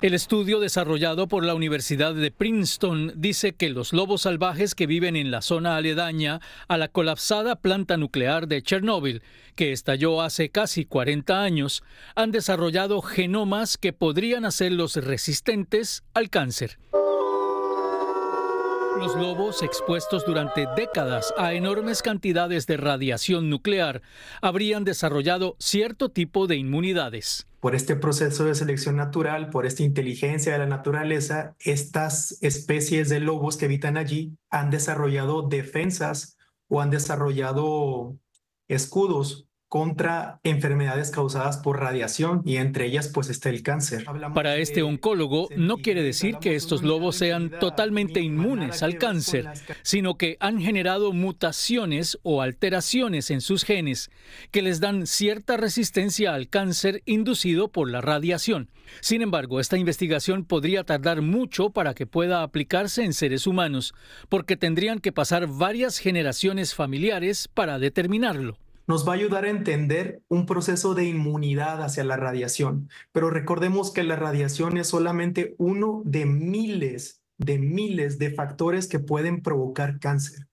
El estudio desarrollado por la Universidad de Princeton dice que los lobos salvajes que viven en la zona aledaña a la colapsada planta nuclear de Chernóbil, que estalló hace casi 40 años, han desarrollado genomas que podrían hacerlos resistentes al cáncer. Los lobos expuestos durante décadas a enormes cantidades de radiación nuclear habrían desarrollado cierto tipo de inmunidades. Por este proceso de selección natural, por esta inteligencia de la naturaleza, estas especies de lobos que habitan allí han desarrollado defensas o han desarrollado escudos contra enfermedades causadas por radiación y entre ellas pues está el cáncer. Para este oncólogo no quiere decir que estos lobos sean totalmente inmunes al cáncer, sino que han generado mutaciones o alteraciones en sus genes que les dan cierta resistencia al cáncer inducido por la radiación. Sin embargo, esta investigación podría tardar mucho para que pueda aplicarse en seres humanos, porque tendrían que pasar varias generaciones familiares para determinarlo nos va a ayudar a entender un proceso de inmunidad hacia la radiación. Pero recordemos que la radiación es solamente uno de miles, de miles de factores que pueden provocar cáncer.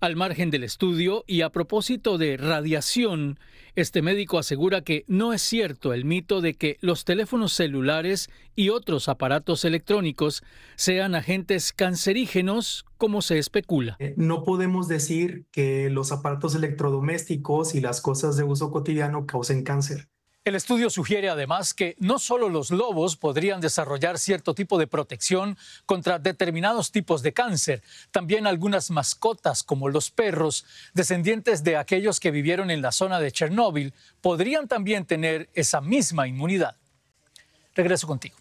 Al margen del estudio y a propósito de radiación, este médico asegura que no es cierto el mito de que los teléfonos celulares y otros aparatos electrónicos sean agentes cancerígenos como se especula. Eh, no podemos decir que los aparatos electrodomésticos y las cosas de uso cotidiano causen cáncer. El estudio sugiere además que no solo los lobos podrían desarrollar cierto tipo de protección contra determinados tipos de cáncer, también algunas mascotas como los perros, descendientes de aquellos que vivieron en la zona de Chernóbil, podrían también tener esa misma inmunidad. Regreso contigo.